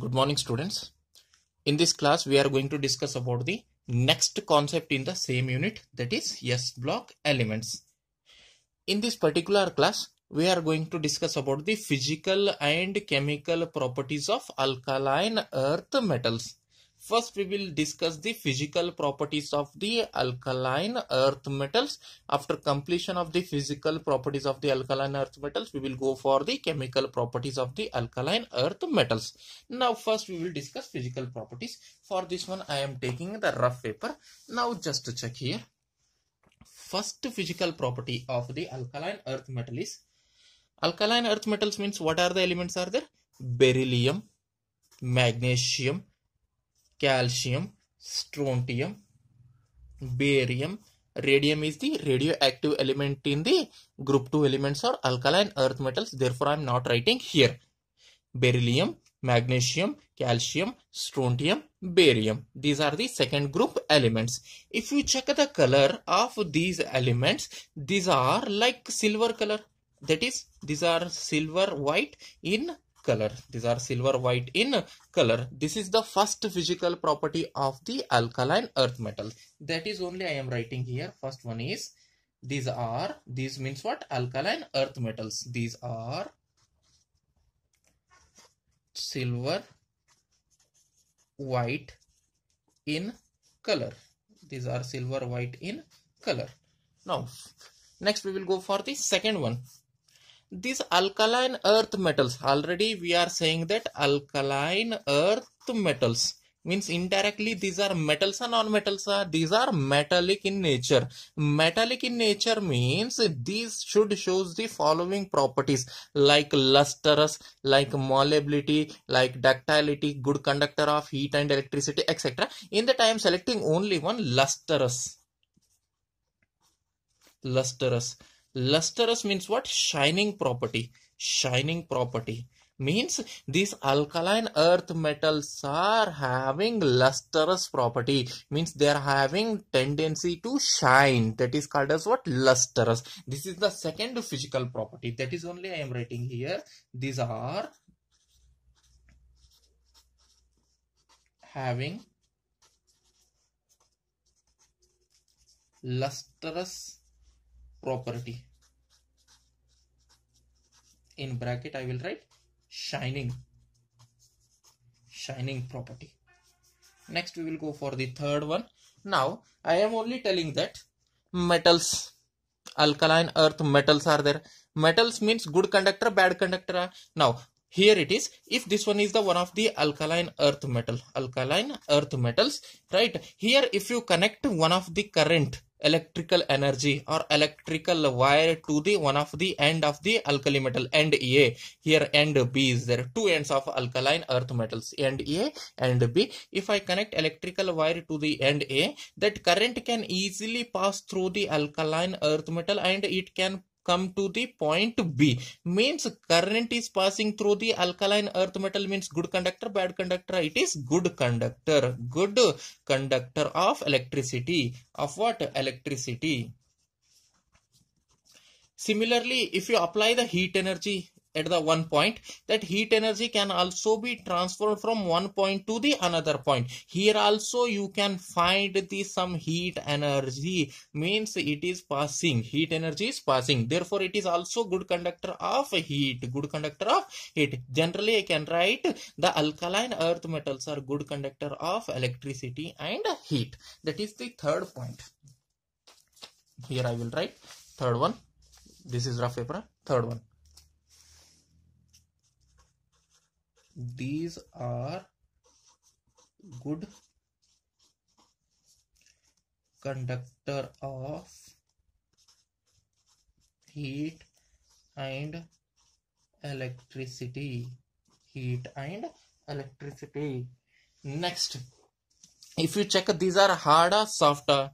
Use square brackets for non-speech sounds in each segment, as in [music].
good morning students in this class we are going to discuss about the next concept in the same unit that is s block elements in this particular class we are going to discuss about the physical and chemical properties of alkaline earth metals First, we will discuss the physical properties of the alkaline earth metals. After completion of the physical properties of the alkaline earth metals, we will go for the chemical properties of the alkaline earth metals. Now, first we will discuss physical properties. For this one, I am taking the rough paper. Now, just to check here. First physical property of the alkaline earth metal is alkaline earth metals means what are the elements are there? Beryllium, magnesium, calcium, strontium, barium. Radium is the radioactive element in the group 2 elements or alkaline earth metals. Therefore, I am not writing here. Beryllium, magnesium, calcium, strontium, barium. These are the second group elements. If you check the color of these elements, these are like silver color. That is, these are silver white in color these are silver white in color this is the first physical property of the alkaline earth metal that is only i am writing here first one is these are these means what alkaline earth metals these are silver white in color these are silver white in color now next we will go for the second one these alkaline earth metals already we are saying that alkaline earth metals means indirectly these are metals and non-metals are these are metallic in nature metallic in nature means these should shows the following properties like lustrous like malleability like ductility good conductor of heat and electricity etc in that i am selecting only one lustrous lustrous lustrous means what shining property shining property means these alkaline earth metals are having lustrous property means they are having tendency to shine that is called as what lustrous this is the second physical property that is only i am writing here these are having lustrous property. In bracket, I will write shining, shining property. Next, we will go for the third one. Now, I am only telling that metals, alkaline earth metals are there. Metals means good conductor, bad conductor. Now, here it is if this one is the one of the alkaline earth metal alkaline earth metals right here if you connect one of the current electrical energy or electrical wire to the one of the end of the alkali metal end A. Here end B is there. Two ends of alkaline earth metals end A and B. If I connect electrical wire to the end A that current can easily pass through the alkaline earth metal and it can come to the point B. Means current is passing through the alkaline earth metal means good conductor, bad conductor. It is good conductor, good conductor of electricity. Of what? Electricity. Similarly, if you apply the heat energy, at the one point that heat energy can also be transferred from one point to the another point here also you can find the some heat energy means it is passing heat energy is passing therefore it is also good conductor of heat good conductor of heat generally i can write the alkaline earth metals are good conductor of electricity and heat that is the third point here i will write third one this is rough paper third one these are good conductor of heat and electricity heat and electricity next if you check these are harder softer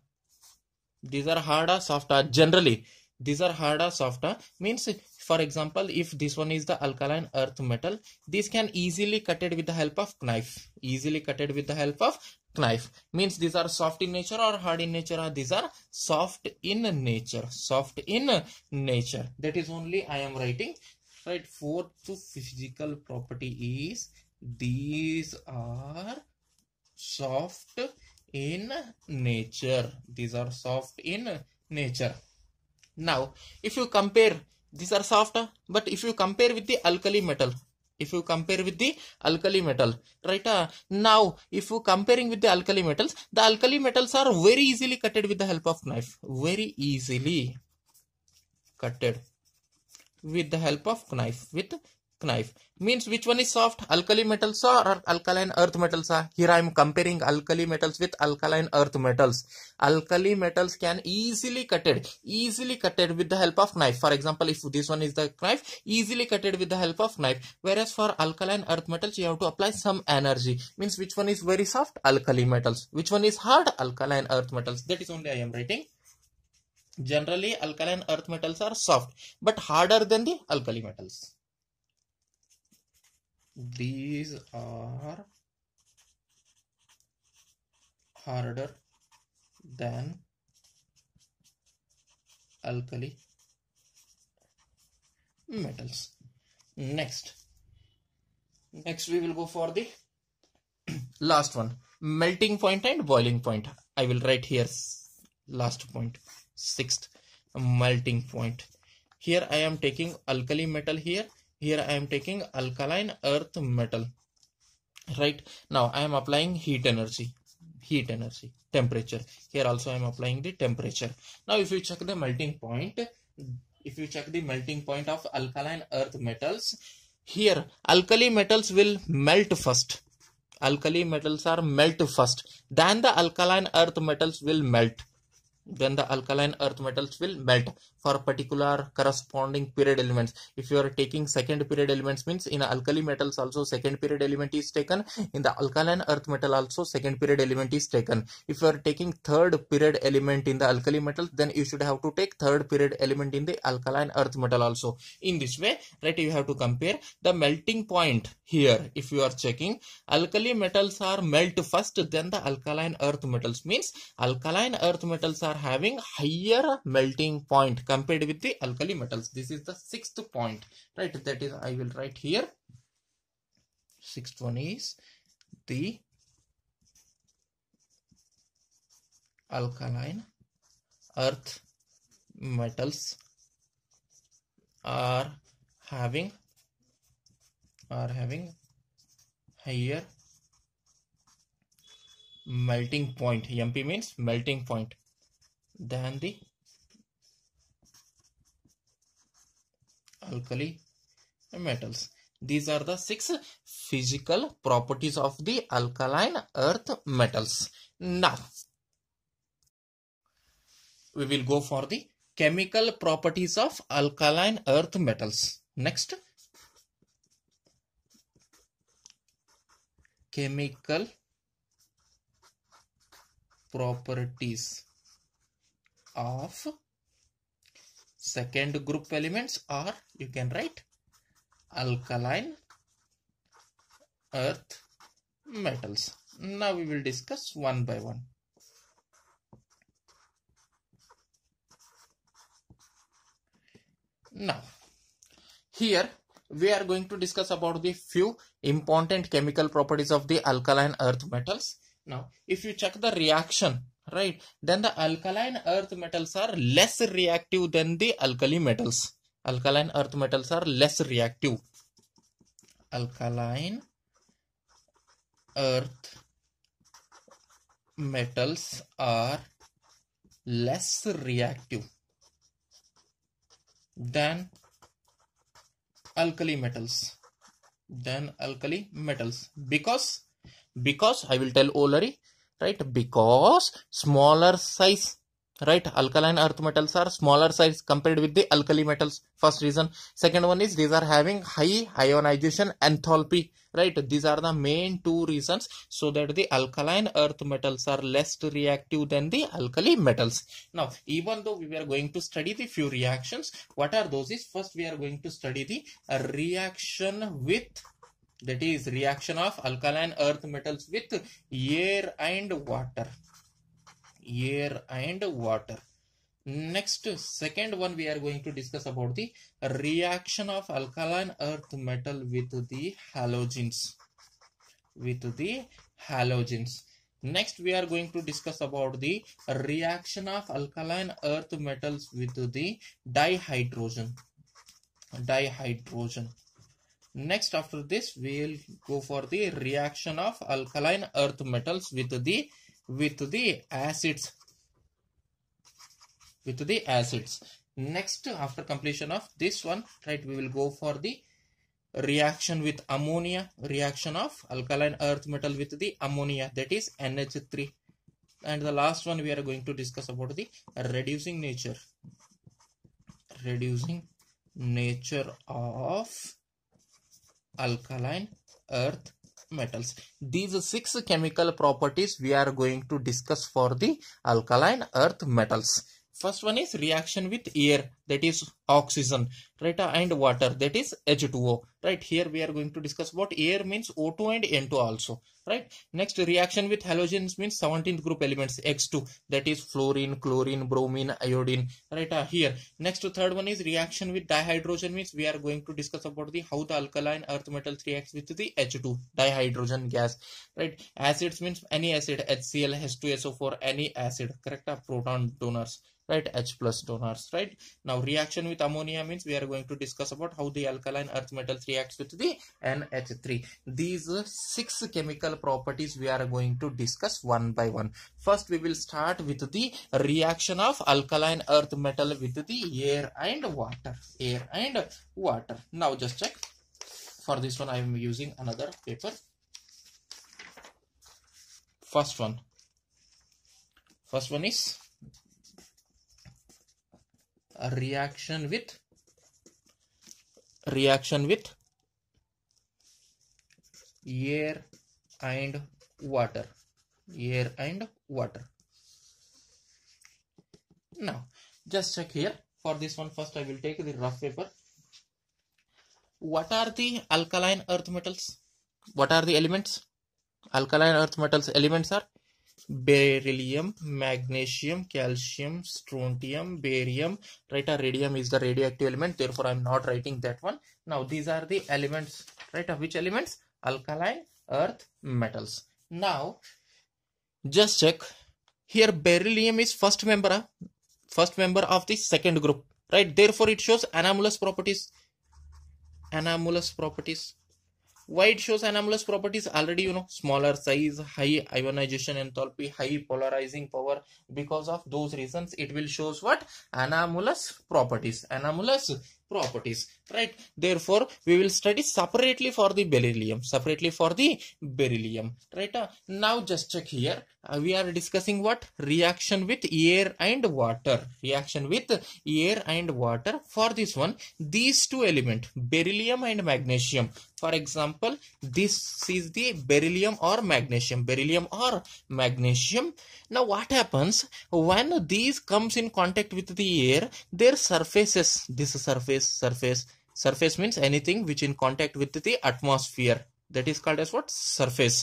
these are harder softer generally these are harder softer means for example if this one is the alkaline earth metal this can easily cut it with the help of knife easily cut it with the help of knife means these are soft in nature or hard in nature these are soft in nature soft in nature that is only i am writing right fourth physical property is these are soft in nature these are soft in nature now, if you compare, these are soft. but if you compare with the alkali metal, if you compare with the alkali metal right uh, now if you comparing with the alkali metals the alkali metals are very easily cutted with the help of knife very easily cutted with the help of knife with knife means which one is soft alkali metals or alkaline earth metals are here i am comparing alkali metals with alkaline earth metals alkali metals can easily cutted easily cutted with the help of knife for example if this one is the knife easily cutted with the help of knife whereas for alkaline earth metals you have to apply some energy means which one is very soft alkali metals which one is hard alkaline earth metals that is only i am writing generally alkaline earth metals are soft but harder than the alkali metals these are harder than alkali metals next next we will go for the [clears throat] last one melting point and boiling point i will write here last point sixth melting point here i am taking alkali metal here here I am taking alkaline earth metal right now I am applying heat energy heat energy temperature here also I am applying the temperature now if you check the melting point if you check the melting point of alkaline earth metals here alkali metals will melt first alkali metals are melt first then the alkaline earth metals will melt then the alkaline earth metals will melt for particular corresponding period elements if you are taking second period elements means in alkali metals also second period element is taken in the alkaline earth metal also second period element is taken if you are taking third period element in the alkali metal then you should have to take third period element in the alkaline earth metal also in this way right you have to compare the melting point here if you are checking alkali metals are melt first then the alkaline earth metals means alkaline earth metals are having higher melting point compared with the alkali metals this is the sixth point right that is i will write here sixth one is the alkaline earth metals are having are having higher melting point mp means melting point than the alkali metals these are the six physical properties of the alkaline earth metals now we will go for the chemical properties of alkaline earth metals next chemical properties of second group elements or you can write alkaline earth metals. Now we will discuss one by one. Now, here we are going to discuss about the few important chemical properties of the alkaline earth metals. Now, if you check the reaction right then the alkaline earth metals are less reactive than the alkali metals alkaline earth metals are less reactive alkaline earth metals are less reactive than alkali metals than alkali metals because because i will tell olari right because smaller size right alkaline earth metals are smaller size compared with the alkali metals first reason second one is these are having high ionization enthalpy right these are the main two reasons so that the alkaline earth metals are less reactive than the alkali metals now even though we were going to study the few reactions what are those is first we are going to study the reaction with that is reaction of alkaline earth metals with air and water air and water next second one we are going to discuss about the reaction of alkaline earth metal with the halogens with the halogens next we are going to discuss about the reaction of alkaline earth metals with the dihydrogen dihydrogen Next, after this, we will go for the reaction of alkaline earth metals with the with the acids. With the acids. Next, after completion of this one, right, we will go for the reaction with ammonia, reaction of alkaline earth metal with the ammonia, that is NH3. And the last one we are going to discuss about the reducing nature. Reducing nature of alkaline earth metals these six chemical properties we are going to discuss for the alkaline earth metals first one is reaction with air that is oxygen right and water that is h2o right here we are going to discuss what air means o2 and n2 also right next reaction with halogens means 17th group elements x2 that is fluorine chlorine bromine iodine right uh, here next third one is reaction with dihydrogen means we are going to discuss about the how the alkaline earth metal reacts with the h2 dihydrogen gas right acids means any acid hcl h2so4 any acid correct uh, proton donors right h plus donors right now now reaction with ammonia means we are going to discuss about how the alkaline earth metals reacts with the NH3. These uh, six chemical properties we are going to discuss one by one. First we will start with the reaction of alkaline earth metal with the air and water. Air and water. Now just check. For this one I am using another paper. First one. First one is a reaction with reaction with air and water air and water now just check here for this one first i will take the rough paper what are the alkaline earth metals what are the elements alkaline earth metals elements are beryllium magnesium calcium strontium barium right a radium is the radioactive element therefore i'm not writing that one now these are the elements right of which elements alkaline earth metals now just check here beryllium is first member ah, first member of the second group right therefore it shows anomalous properties anomalous properties why it shows anomalous properties already you know smaller size high ionization enthalpy high polarizing power because of those reasons it will shows what anomalous properties anomalous properties right therefore we will study separately for the beryllium separately for the beryllium right uh, now just check here uh, we are discussing what reaction with air and water reaction with air and water for this one these two element beryllium and magnesium for example this is the beryllium or magnesium beryllium or magnesium now what happens when these comes in contact with the air their surfaces this surface surface surface means anything which in contact with the atmosphere that is called as what surface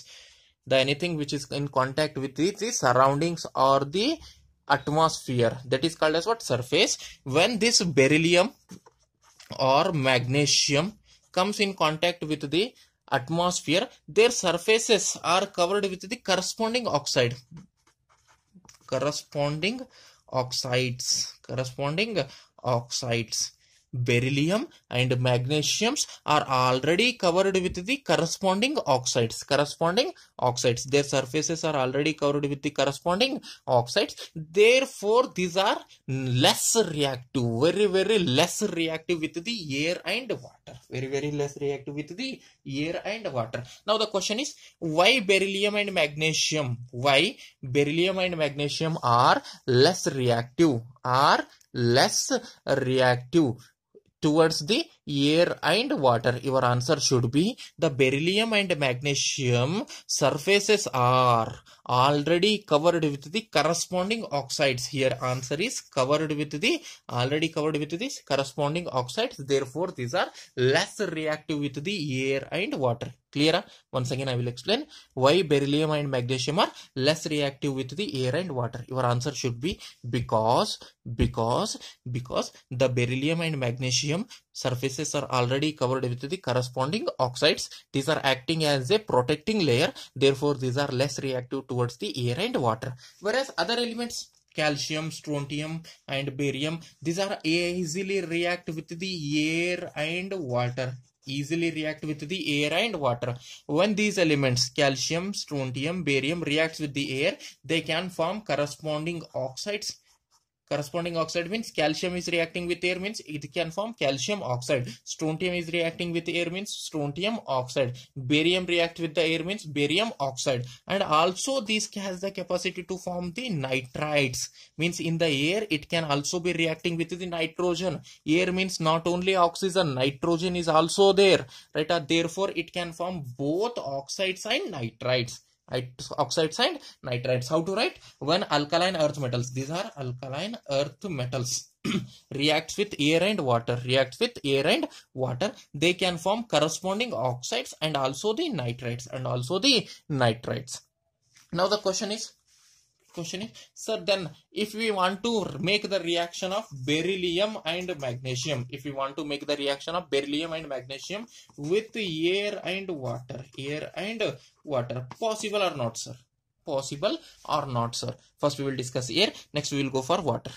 the anything which is in contact with the, the surroundings or the atmosphere that is called as what surface when this beryllium or magnesium comes in contact with the atmosphere their surfaces are covered with the corresponding oxide corresponding oxides corresponding oxides beryllium and magnesiums are already covered with the corresponding oxides corresponding oxides their surfaces are already covered with the corresponding oxides therefore these are less reactive very very less reactive with the air and water very very less reactive with the air and water now the question is why beryllium and magnesium why beryllium and magnesium are less reactive are less reactive towards the air and water your answer should be the beryllium and magnesium surfaces are already covered with the corresponding oxides here answer is covered with the already covered with the corresponding oxides therefore these are less reactive with the air and water clear once again i will explain why beryllium and magnesium are less reactive with the air and water your answer should be because because because the beryllium and magnesium surfaces are already covered with the corresponding oxides. These are acting as a protecting layer. Therefore, these are less reactive towards the air and water. Whereas other elements calcium, strontium and barium, these are easily react with the air and water easily react with the air and water. When these elements calcium, strontium, barium reacts with the air, they can form corresponding oxides corresponding oxide means calcium is reacting with air means it can form calcium oxide strontium is reacting with air means strontium oxide barium react with the air means barium oxide and also this has the capacity to form the nitrites means in the air it can also be reacting with the nitrogen air means not only oxygen nitrogen is also there right uh, therefore it can form both oxides and nitrites oxides and nitrites how to write when alkaline earth metals these are alkaline earth metals [clears throat] reacts with air and water reacts with air and water they can form corresponding oxides and also the nitrites and also the nitrites now the question is question is so then if we want to make the reaction of beryllium and magnesium if we want to make the reaction of beryllium and magnesium with air and water air and water possible or not sir possible or not sir first we will discuss air next we will go for water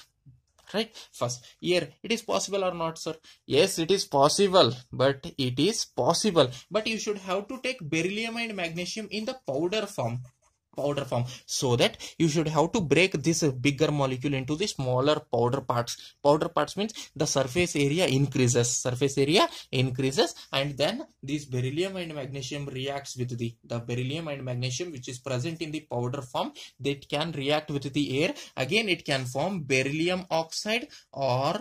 right first here it is possible or not sir yes it is possible but it is possible but you should have to take beryllium and magnesium in the powder form powder form so that you should have to break this bigger molecule into the smaller powder parts powder parts means the surface area increases surface area increases and then this beryllium and magnesium reacts with the the beryllium and magnesium which is present in the powder form that can react with the air again it can form beryllium oxide or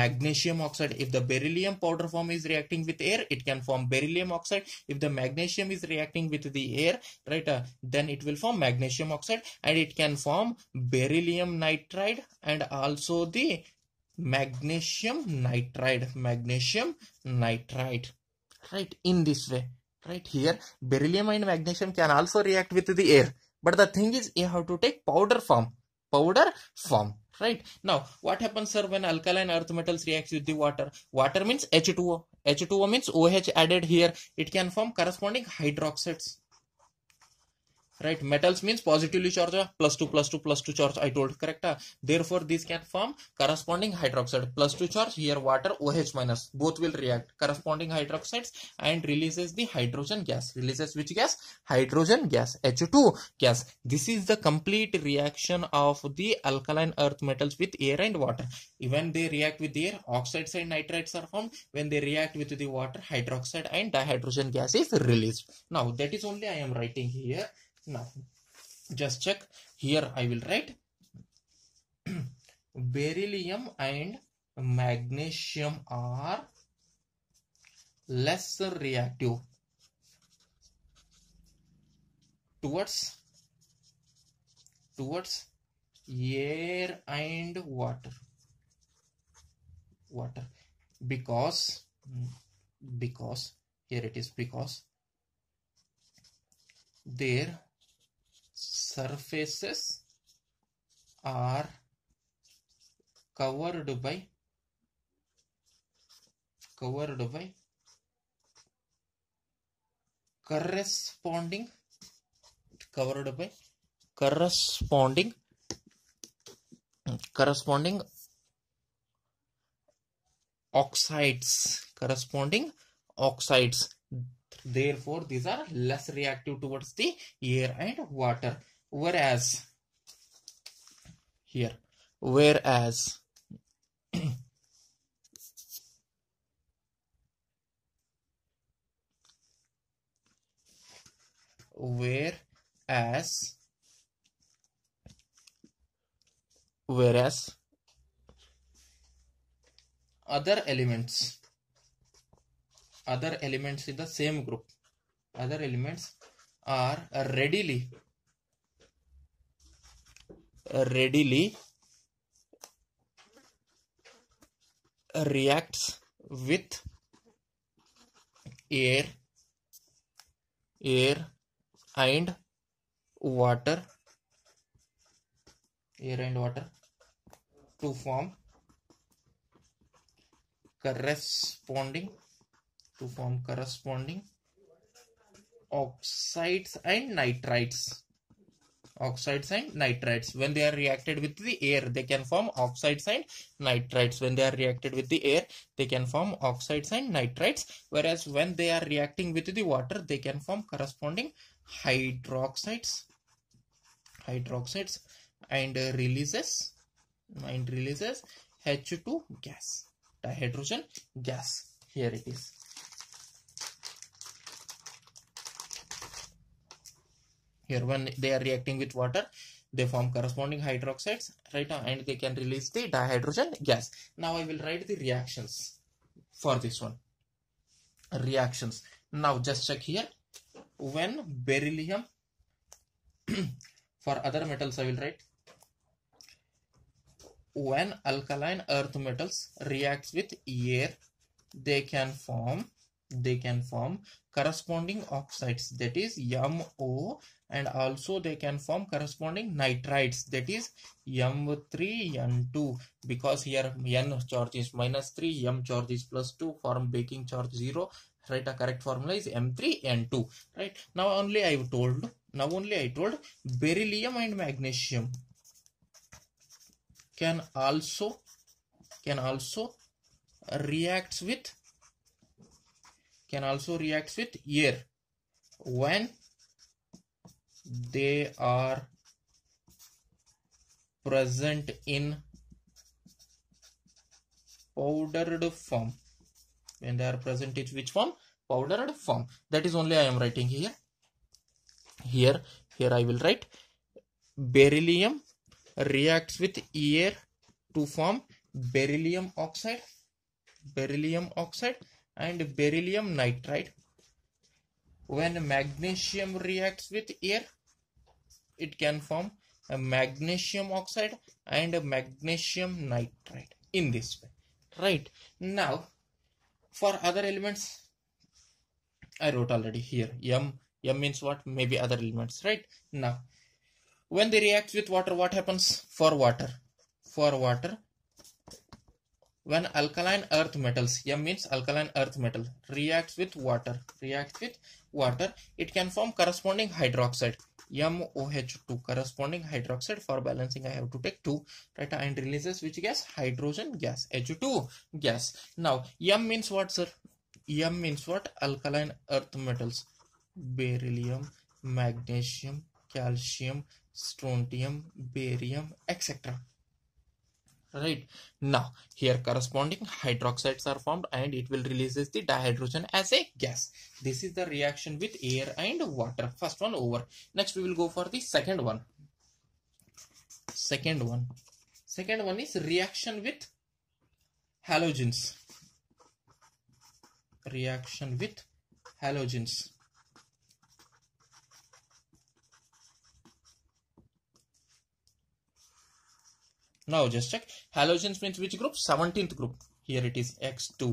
magnesium oxide if the beryllium powder form is reacting with air it can form beryllium oxide if the magnesium is reacting with the air right uh, then it will form magnesium oxide and it can form beryllium nitride and also the magnesium nitride magnesium nitride right in this way right here beryllium and magnesium can also react with the air but the thing is you have to take powder form powder form right now what happens sir when alkaline earth metals reacts with the water water means h2o h2o means oh added here it can form corresponding hydroxides right metals means positively charged ah? plus 2 plus 2 plus 2 charge i told correct ah? therefore these can form corresponding hydroxide plus 2 charge here water oh minus both will react corresponding hydroxides and releases the hydrogen gas releases which gas hydrogen gas h 2 gas this is the complete reaction of the alkaline earth metals with air and water even they react with air oxides and nitrites are formed when they react with the water hydroxide and dihydrogen gas is released now that is only i am writing here now just check here i will write [clears throat] beryllium and magnesium are less reactive towards towards air and water water because because here it is because there surfaces are covered by covered by corresponding covered by corresponding corresponding oxides corresponding oxides Therefore, these are less reactive towards the air and water. Whereas, here, whereas, whereas, whereas, other elements other elements in the same group other elements are readily readily reacts with air air and water air and water to form corresponding to form corresponding oxides and nitrites oxides and nitrites when they are reacted with the air they can form oxides and nitrites when they are reacted with the air they can form oxides and nitrites whereas when they are reacting with the water they can form corresponding hydroxides hydroxides and releases and releases h2 gas dihydrogen gas here it is here when they are reacting with water they form corresponding hydroxides right uh, and they can release the dihydrogen gas now i will write the reactions for this one reactions now just check here when beryllium [clears throat] for other metals i will write when alkaline earth metals reacts with air they can form they can form corresponding oxides that is MO and also they can form corresponding nitrides that is m3 n2 because here n charge is minus 3 m charge is plus 2 form baking charge 0 right a correct formula is m3 n2 right now only i told now only i told beryllium and magnesium can also can also reacts with can also reacts with air when they are present in powdered form when they are present in which form powdered form that is only i am writing here here here i will write beryllium reacts with air to form beryllium oxide beryllium oxide and beryllium nitride when magnesium reacts with air it can form a magnesium oxide and a magnesium nitride in this way right now for other elements i wrote already here m m means what maybe other elements right now when they react with water what happens for water for water when alkaline earth metals m means alkaline earth metal reacts with water reacts with water it can form corresponding hydroxide MOH2 corresponding hydroxide for balancing I have to take 2 right and releases which gas hydrogen gas H2 gas now M means what sir M means what alkaline earth metals beryllium magnesium calcium strontium barium etc right now here corresponding hydroxides are formed and it will releases the dihydrogen as a gas this is the reaction with air and water first one over next we will go for the second one second one second one is reaction with halogens reaction with halogens now just check halogens means which group 17th group here it is x2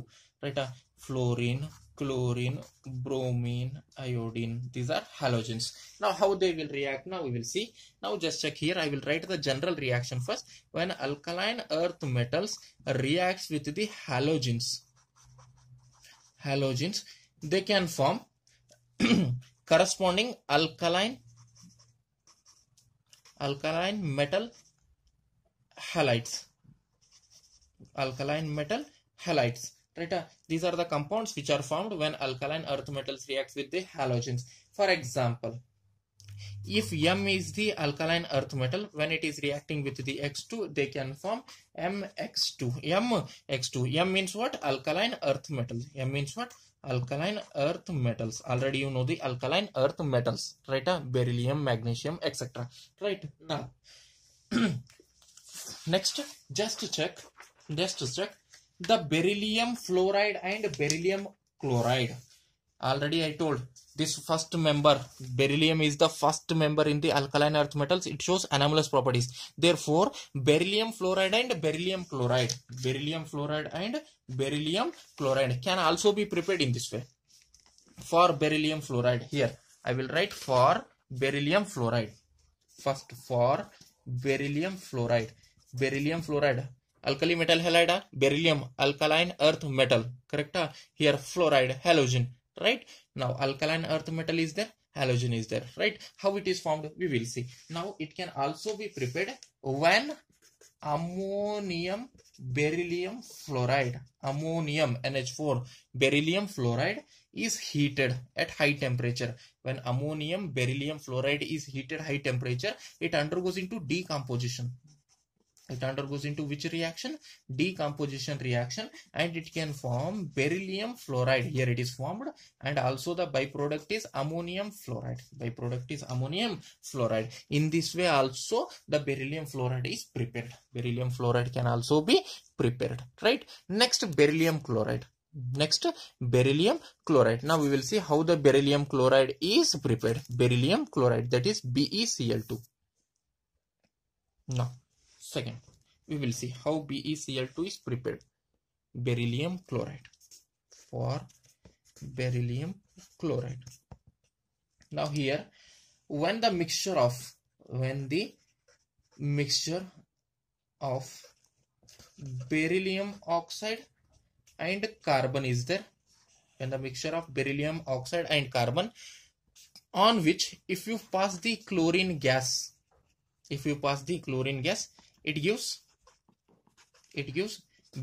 right uh, fluorine chlorine bromine iodine these are halogens now how they will react now we will see now just check here i will write the general reaction first when alkaline earth metals reacts with the halogens halogens they can form [clears throat] corresponding alkaline alkaline metal halides alkaline metal halides right uh, these are the compounds which are formed when alkaline earth metals reacts with the halogens for example if m is the alkaline earth metal when it is reacting with the x2 they can form mx2 mx2 m means what alkaline earth metal m means what alkaline earth metals already you know the alkaline earth metals right uh, beryllium magnesium etc right now [clears throat] Next, just check, just check the beryllium fluoride and beryllium chloride. Already I told this first member, beryllium is the first member in the alkaline earth metals. It shows anomalous properties. Therefore, beryllium fluoride and beryllium chloride, beryllium fluoride and beryllium chloride can also be prepared in this way. For beryllium fluoride, here I will write for beryllium fluoride. First, for beryllium fluoride beryllium fluoride alkali metal halide beryllium alkaline earth metal correct ah, here fluoride halogen right now alkaline earth metal is there halogen is there right how it is formed we will see now it can also be prepared when ammonium beryllium fluoride ammonium nh4 beryllium fluoride is heated at high temperature when ammonium beryllium fluoride is heated high temperature it undergoes into decomposition it undergoes into which reaction decomposition reaction and it can form beryllium fluoride here it is formed and also the byproduct is ammonium fluoride byproduct is ammonium fluoride in this way also the beryllium fluoride is prepared beryllium fluoride can also be prepared right next beryllium chloride next beryllium chloride now we will see how the beryllium chloride is prepared beryllium chloride that is BeCl2 now Second, we will see how BeCl2 is prepared. Beryllium chloride for beryllium chloride. Now here, when the mixture of, when the mixture of beryllium oxide and carbon is there, when the mixture of beryllium oxide and carbon on which if you pass the chlorine gas, if you pass the chlorine gas, it gives it gives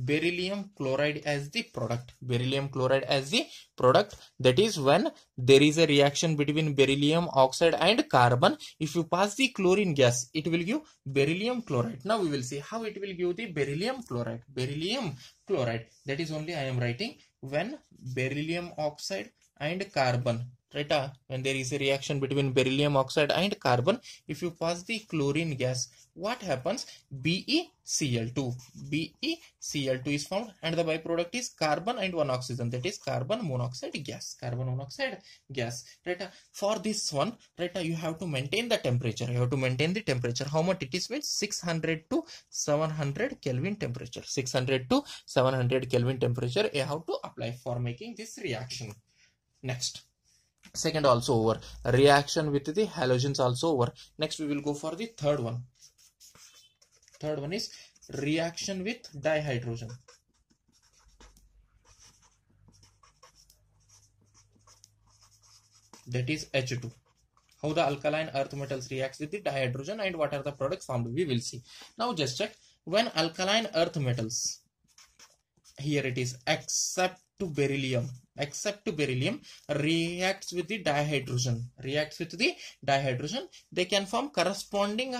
beryllium chloride as the product beryllium chloride as the product that is when there is a reaction between beryllium oxide and carbon if you pass the chlorine gas it will give beryllium chloride now we will see how it will give the beryllium chloride beryllium chloride that is only i am writing when beryllium oxide and carbon right ah, when there is a reaction between beryllium oxide and carbon if you pass the chlorine gas what happens? BeCl2. BeCl2 is formed and the byproduct is carbon and one oxygen that is carbon monoxide gas. Carbon monoxide gas. Right. Uh, for this one, right, uh, you have to maintain the temperature. You have to maintain the temperature. How much it is means 600 to 700 Kelvin temperature. 600 to 700 Kelvin temperature. You have to apply for making this reaction. Next second also over reaction with the halogens also over next we will go for the third one third one is reaction with dihydrogen that is H2 how the alkaline earth metals reacts with the dihydrogen and what are the products formed we will see now just check when alkaline earth metals here it is except to beryllium except to beryllium reacts with the dihydrogen reacts with the dihydrogen they can form corresponding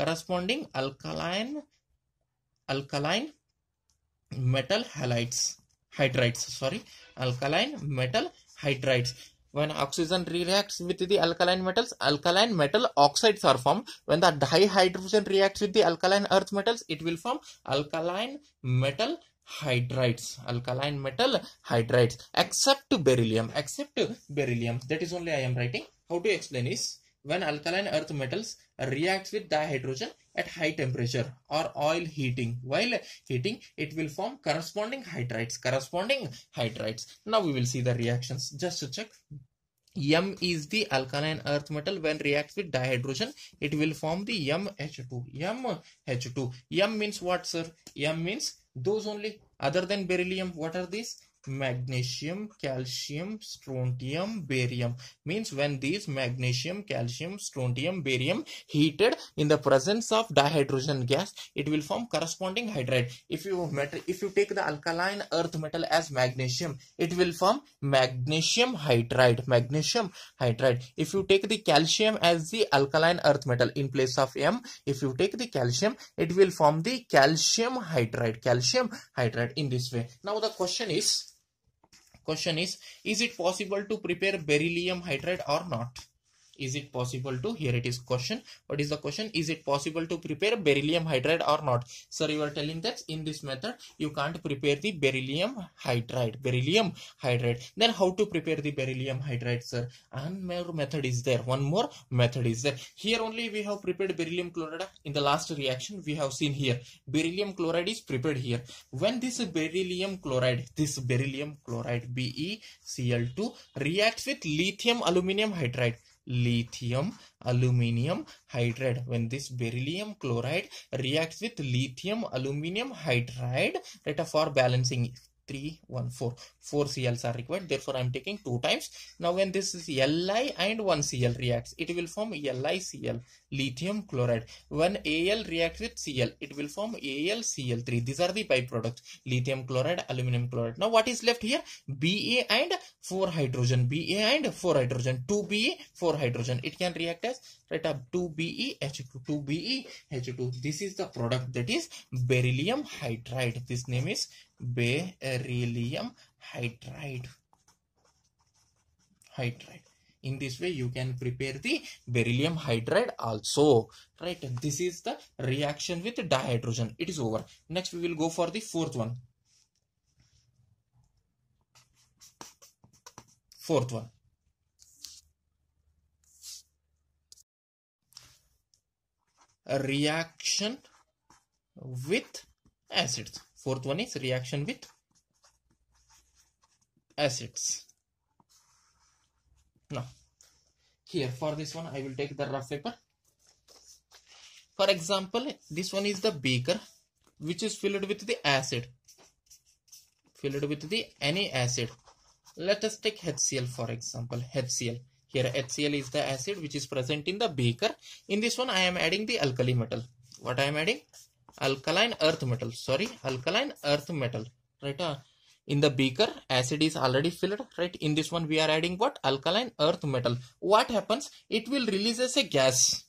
corresponding alkaline alkaline metal halides hydrides sorry alkaline metal hydrides when oxygen reacts with the alkaline metals alkaline metal oxides are formed when the dihydrogen reacts with the alkaline earth metals it will form alkaline metal hydrides alkaline metal hydrides except beryllium except beryllium that is only i am writing how to explain is when alkaline earth metals reacts with dihydrogen at high temperature or oil heating. While heating, it will form corresponding hydrides, corresponding hydrides. Now we will see the reactions. Just to check. M is the alkaline earth metal when reacts with dihydrogen it will form the MH2 MH2 M means what sir M means those only other than beryllium what are these magnesium, calcium, strontium, barium. Means when these magnesium, calcium, strontium, barium heated in the presence of dihydrogen gas, it will form corresponding hydride. If you if you take the alkaline earth metal as magnesium, it will form magnesium hydride. Magnesium hydride. If you take the calcium as the alkaline earth metal in place of M, if you take the calcium, it will form the calcium hydride. Calcium hydride in this way. Now the question is Question is, is it possible to prepare beryllium hydride or not? is it possible to here it is question what is the question is it possible to prepare beryllium hydride or not sir you are telling that in this method you can't prepare the beryllium hydride beryllium hydride then how to prepare the beryllium hydride sir and more method is there one more method is there here only we have prepared beryllium chloride in the last reaction we have seen here beryllium chloride is prepared here when this beryllium chloride this beryllium chloride BeCl2 reacts with lithium aluminum hydride lithium, aluminium hydride. When this beryllium chloride reacts with lithium aluminium hydride right, for balancing 3 1 4 4 cls are required therefore i'm taking two times now when this is li and 1 cl reacts it will form licl lithium chloride when al reacts with cl it will form alcl3 these are the byproducts lithium chloride aluminum chloride now what is left here ba and 4 hydrogen ba and 4 hydrogen 2 ba 4 hydrogen it can react as right up 2be h2 2be h2 this is the product that is beryllium hydride this name is beryllium hydride hydride in this way you can prepare the beryllium hydride also right this is the reaction with dihydrogen it is over next we will go for the fourth one fourth one reaction with acids Fourth one is reaction with acids. Now, here for this one, I will take the rough paper. For example, this one is the beaker which is filled with the acid. Filled with the any acid. Let us take HCl for example. HCl. Here HCl is the acid which is present in the beaker. In this one I am adding the alkali metal. What I am adding? alkaline earth metal sorry alkaline earth metal right uh, in the beaker acid is already filled right in this one we are adding what alkaline earth metal what happens it will as a gas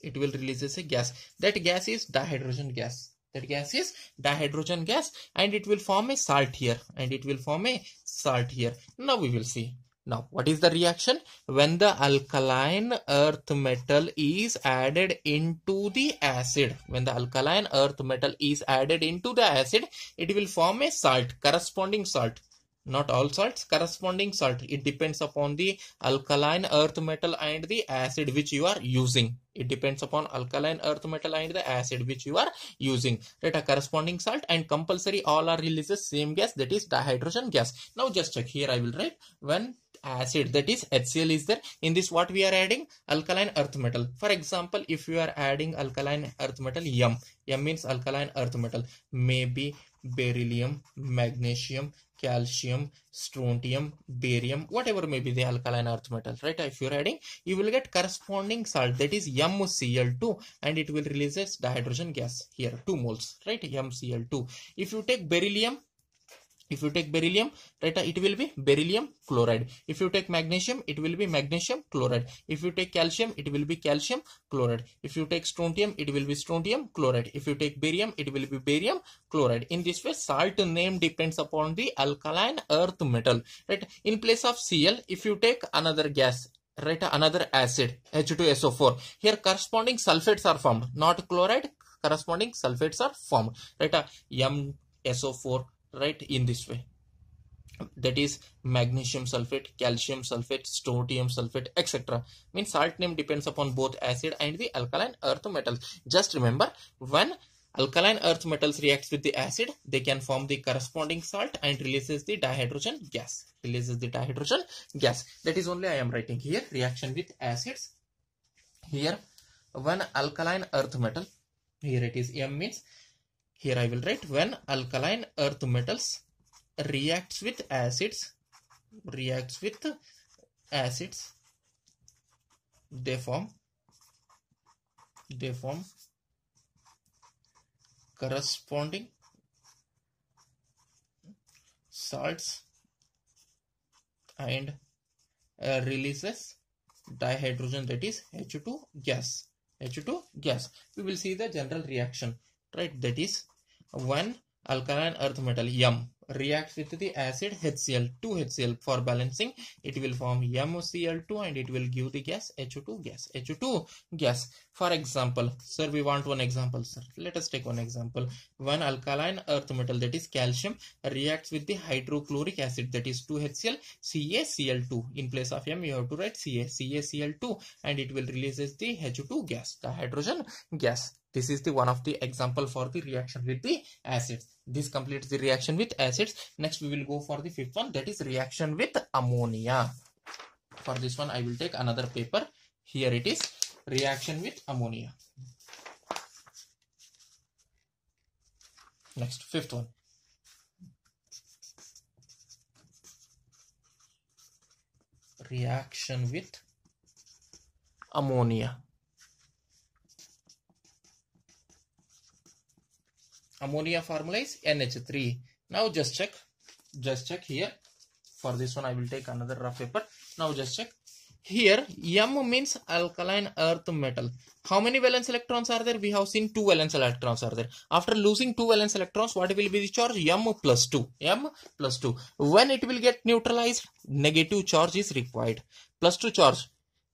it will as a gas that gas is dihydrogen gas that gas is dihydrogen gas and it will form a salt here and it will form a salt here now we will see now, what is the reaction? When the alkaline earth metal is added into the acid, when the alkaline earth metal is added into the acid, it will form a salt, corresponding salt. Not all salts, corresponding salt. It depends upon the alkaline earth metal and the acid which you are using. It depends upon alkaline earth metal and the acid which you are using. Right, a corresponding salt and compulsory all are releases same gas that is dihydrogen gas. Now just check here I will write when acid that is HCl is there in this what we are adding alkaline earth metal for example if you are adding alkaline earth metal M M means alkaline earth metal maybe beryllium magnesium calcium strontium barium whatever may be the alkaline earth metal right if you're adding you will get corresponding salt that is MCl2 and it will release dihydrogen gas here 2 moles right MCl2 if you take beryllium if you take beryllium, right, uh, it will be beryllium chloride. If you take magnesium, it will be magnesium chloride. If you take calcium, it will be calcium chloride. If you take strontium, it will be strontium chloride. If you take barium, it will be barium chloride. In this way, salt name depends upon the alkaline earth metal, right? In place of Cl, if you take another gas, right uh, another acid H2SO4 here corresponding sulfates are formed not chloride corresponding sulfates are formed right uh, MSO4 right in this way that is magnesium sulfate calcium sulfate strontium sulfate etc means salt name depends upon both acid and the alkaline earth metals just remember when alkaline earth metals reacts with the acid they can form the corresponding salt and releases the dihydrogen gas releases the dihydrogen gas that is only i am writing here reaction with acids here one alkaline earth metal here it is m means here I will write when alkaline earth metals reacts with acids, reacts with acids, they form, they form corresponding salts and uh, releases dihydrogen that is H2 gas. H2 gas. We will see the general reaction, right? That is one alkaline earth metal Ym reacts with the acid HCl 2HCl for balancing it will form MOCl2 and it will give the gas HO2 gas HO2 gas for example sir we want one example sir let us take one example one alkaline earth metal that is calcium reacts with the hydrochloric acid that is 2HCl CaCl2 in place of M you have to write Ca CaCl2 and it will releases the HO2 gas the hydrogen gas this is the one of the example for the reaction with the acids. This completes the reaction with acids. Next we will go for the fifth one that is reaction with ammonia. For this one I will take another paper. Here it is reaction with ammonia. Next fifth one. Reaction with ammonia. ammonia formula is NH3 now just check just check here for this one I will take another rough paper now just check here M means alkaline earth metal how many valence electrons are there we have seen two valence electrons are there after losing two valence electrons what will be the charge M plus 2 M plus 2 when it will get neutralized negative charge is required plus 2 charge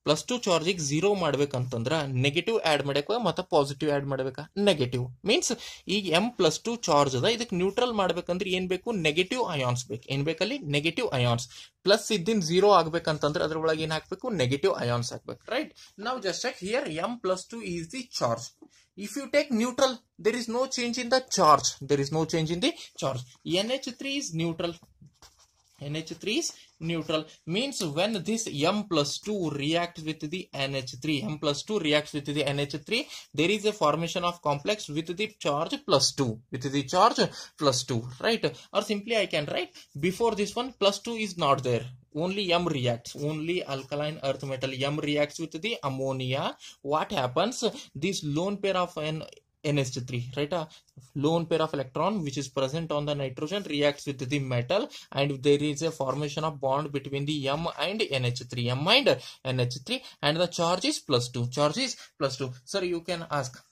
plus two ಚಾರ್ಜಿಗೆ zero ಮಾಡ್ಬೇಕಂತಂದ್ರ negative add ಮಾಡಬೇಕು ಮತ್ತೆ positive add ಮಾಡ್ಬೇಕಾ negative means ಈಗ M plus two charge ಅದ ಇದಕ್ಕೆ neutral ಮಾಡ್ಬೇಕಂದ್ರೆ ಏನ್ ಬೇಕು ನೆಗೆಟಿವ್ ಅಯಾನ್ಸ್ ಬೇಕು ಏನ್ ಬೇಕಲ್ಲಿ ನೆಗೆಟಿವ್ ಅಯಾನ್ಸ್ ಪ್ಲಸ್ ಇದ್ದಿನ ಝೀರೋ ಆಗ್ಬೇಕಂತಂದ್ರೆ ಅದರೊಳಗೆ ಏನ್ ಹಾಕ್ಬೇಕು ನೆಗೆಟಿವ್ ಅಯಾನ್ಸ್ ಹಾಕ್ಬೇಕು ರೈಟ್ ನಾವು just check here M plus two is the charge if you take neutral there is no change in the charge there is no change in the charge N H three is neutral NH3 is neutral means when this M plus 2 reacts with the NH3 M plus 2 reacts with the NH3 there is a formation of complex with the charge plus 2 with the charge plus 2 right or simply I can write before this one plus 2 is not there only M reacts only alkaline earth metal M reacts with the ammonia what happens this lone pair of an NH3 right a lone pair of electron which is present on the nitrogen reacts with the metal and there is a formation of bond between the M and NH3 M and NH3 and the charge is plus 2 charge is plus 2 sir you can ask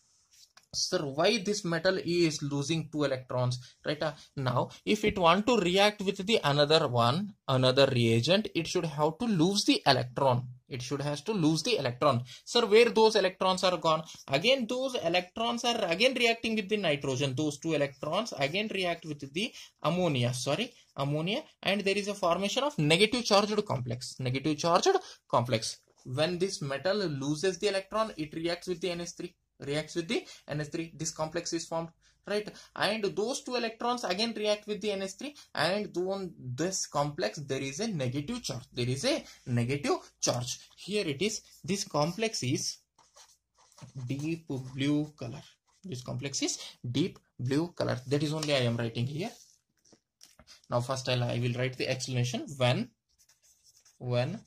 sir why this metal is losing two electrons right uh, now if it want to react with the another one another reagent it should have to lose the electron it should has to lose the electron sir where those electrons are gone again those electrons are again reacting with the nitrogen those two electrons again react with the ammonia sorry ammonia and there is a formation of negative charged complex negative charged complex when this metal loses the electron it reacts with the ns3 reacts with the N 3 this complex is formed right and those two electrons again react with the N 3 and on this complex there is a negative charge there is a negative charge here it is this complex is deep blue color this complex is deep blue color that is only I am writing here now first I'll, I will write the explanation when when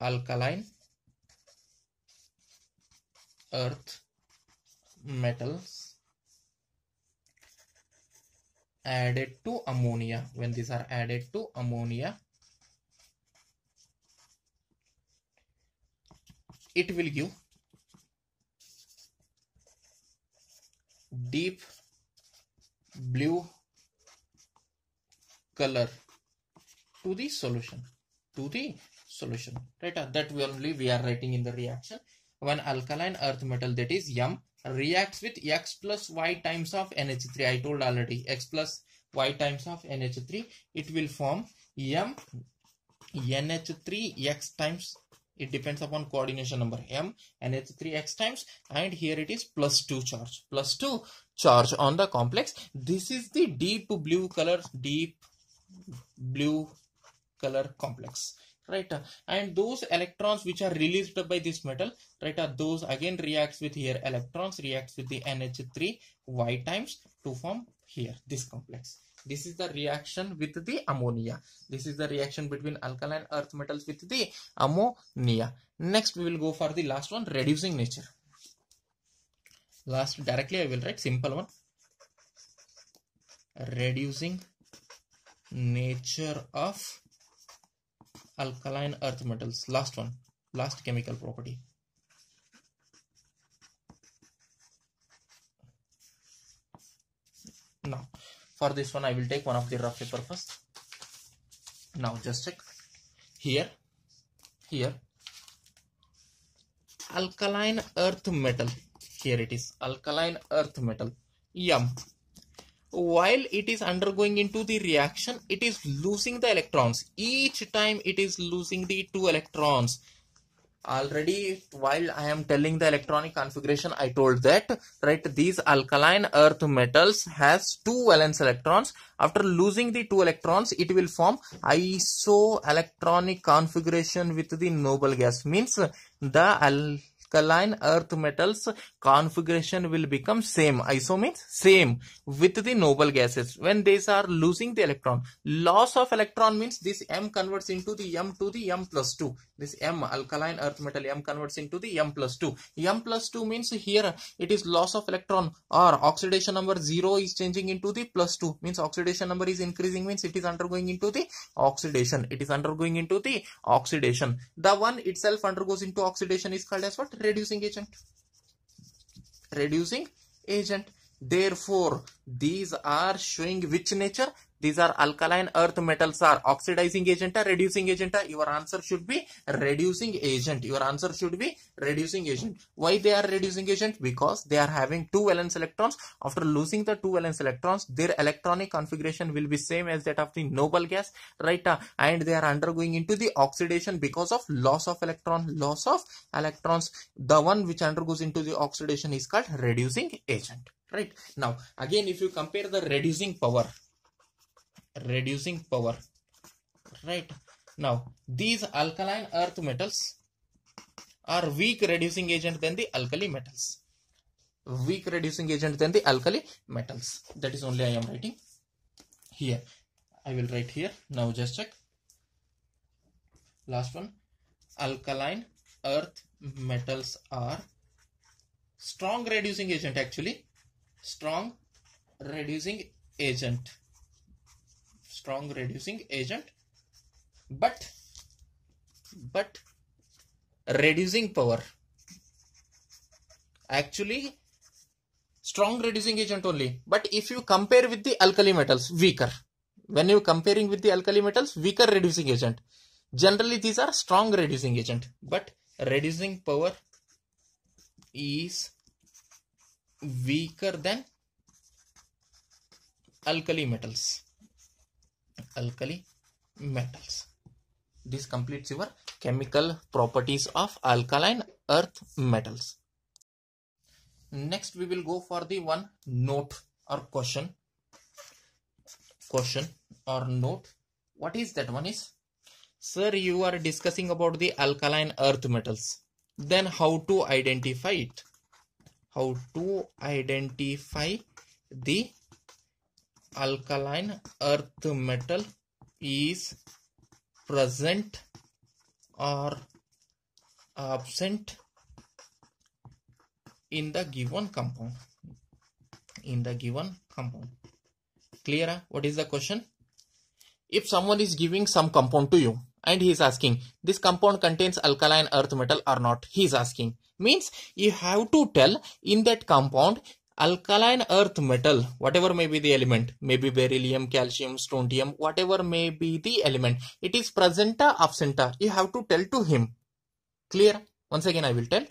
alkaline earth metals added to ammonia when these are added to ammonia it will give deep blue color to the solution to the solution right uh, that only we are writing in the reaction when alkaline earth metal that is Ym reacts with X plus Y times of NH3. I told already X plus Y times of NH3. It will form M NH3X times it depends upon coordination number m nh3x times and here it is plus 2 charge plus 2 charge on the complex this is the deep blue color deep blue color complex right and those electrons which are released by this metal right those again reacts with here electrons reacts with the NH3Y times to form here this complex this is the reaction with the ammonia this is the reaction between alkaline earth metals with the ammonia next we will go for the last one reducing nature last directly i will write simple one reducing nature of alkaline earth metals last one last chemical property now for this one I will take one of the rough paper first now just check here here alkaline earth metal here it is alkaline earth metal m while it is undergoing into the reaction it is losing the electrons each time it is losing the two electrons already while i am telling the electronic configuration i told that right these alkaline earth metals has two valence electrons after losing the two electrons it will form iso electronic configuration with the noble gas means the al alkaline earth metals configuration will become same iso means same with the noble gases when these are losing the electron loss of electron means this m converts into the m to the m plus 2 this m alkaline earth metal m converts into the m plus 2 m plus 2 means here it is loss of electron or oxidation number 0 is changing into the plus 2 means oxidation number is increasing means it is undergoing into the oxidation it is undergoing into the oxidation the one itself undergoes into oxidation is called as what reducing agent reducing agent therefore these are showing which nature these are alkaline earth metals are oxidizing agent or reducing agent your answer should be reducing agent your answer should be reducing agent why they are reducing agent because they are having two valence electrons after losing the two valence electrons their electronic configuration will be same as that of the noble gas right uh, and they are undergoing into the oxidation because of loss of electron loss of electrons the one which undergoes into the oxidation is called reducing agent right now again if you compare the reducing power reducing power right now these alkaline earth metals are weak reducing agent than the alkali metals weak reducing agent than the alkali metals that is only i am writing here i will write here now just check last one alkaline earth metals are strong reducing agent actually strong reducing agent strong reducing agent but but reducing power actually strong reducing agent only but if you compare with the alkali metals weaker when you comparing with the alkali metals weaker reducing agent generally these are strong reducing agent but reducing power is weaker than alkali metals alkali metals this completes your chemical properties of alkaline earth metals next we will go for the one note or question question or note what is that one is sir you are discussing about the alkaline earth metals then how to identify it how to identify the alkaline earth metal is present or absent in the given compound in the given compound clear ah? what is the question if someone is giving some compound to you and he is asking this compound contains alkaline earth metal or not he is asking means you have to tell in that compound alkaline earth metal whatever may be the element maybe beryllium calcium strontium whatever may be the element it is presenta absenta you have to tell to him clear once again i will tell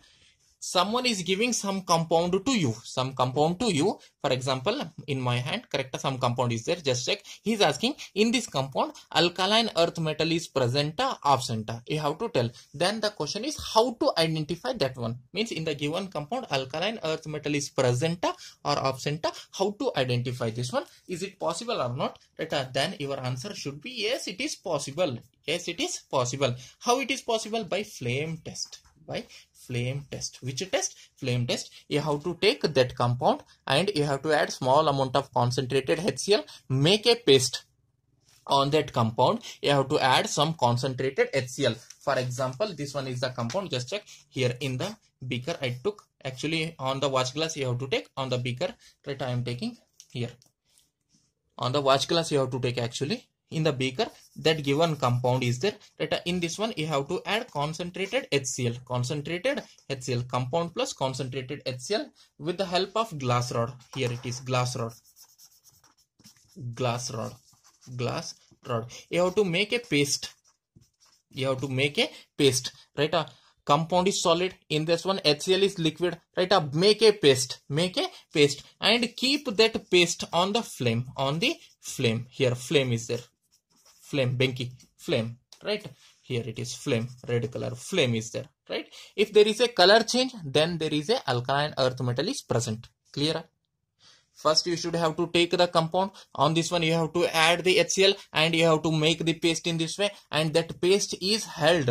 someone is giving some compound to you some compound to you for example in my hand correct some compound is there just check he is asking in this compound alkaline earth metal is present absent you have to tell then the question is how to identify that one means in the given compound alkaline earth metal is present or absent how to identify this one is it possible or not uh, then your answer should be yes it is possible yes it is possible how it is possible by flame test by flame test which test flame test you have to take that compound and you have to add small amount of concentrated hcl make a paste on that compound you have to add some concentrated hcl for example this one is the compound just check here in the beaker i took actually on the watch glass you have to take on the beaker that i am taking here on the watch glass you have to take actually in the beaker that given compound is there Right? in this one you have to add concentrated HCl concentrated HCl compound plus concentrated HCl with the help of glass rod here it is glass rod glass rod glass rod you have to make a paste you have to make a paste right uh, compound is solid in this one HCl is liquid right up uh, make a paste make a paste and keep that paste on the flame on the flame here flame is there flame benki flame right here it is flame red color flame is there right if there is a color change then there is a alkaline earth metal is present clear first you should have to take the compound on this one you have to add the HCl and you have to make the paste in this way and that paste is held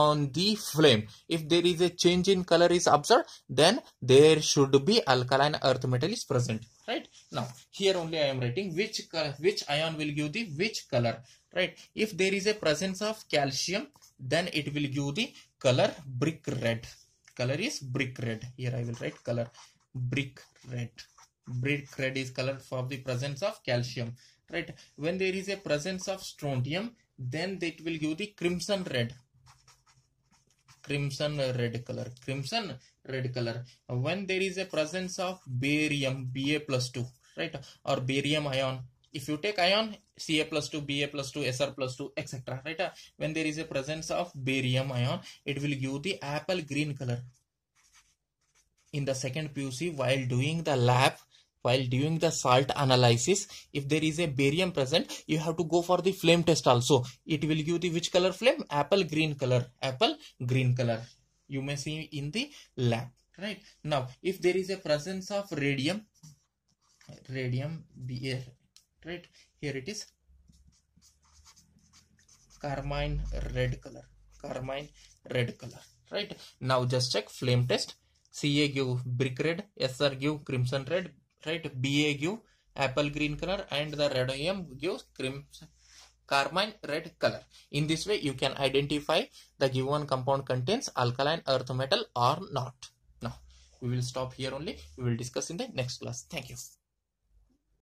on the flame if there is a change in color is observed then there should be alkaline earth metal is present right now here only i am writing which which ion will give the which color right if there is a presence of calcium then it will give the color brick red color is brick red here i will write color brick red brick red is color for the presence of calcium right when there is a presence of strontium then it will give the crimson red crimson red color crimson red color when there is a presence of barium ba plus 2 right or barium ion if you take ion ca plus 2 ba plus 2 sr plus 2 etc right when there is a presence of barium ion it will give the apple green color in the second puc while doing the lab while doing the salt analysis if there is a barium present you have to go for the flame test also it will give the which color flame apple green color apple green color you may see in the lab right now if there is a presence of radium radium BR right here it is carmine red color carmine red color right now just check flame test ca give brick red sr give crimson red right ba give apple green color and the red am gives crimson carmine red color in this way you can identify the given compound contains alkaline earth metal or not now we will stop here only we will discuss in the next class thank you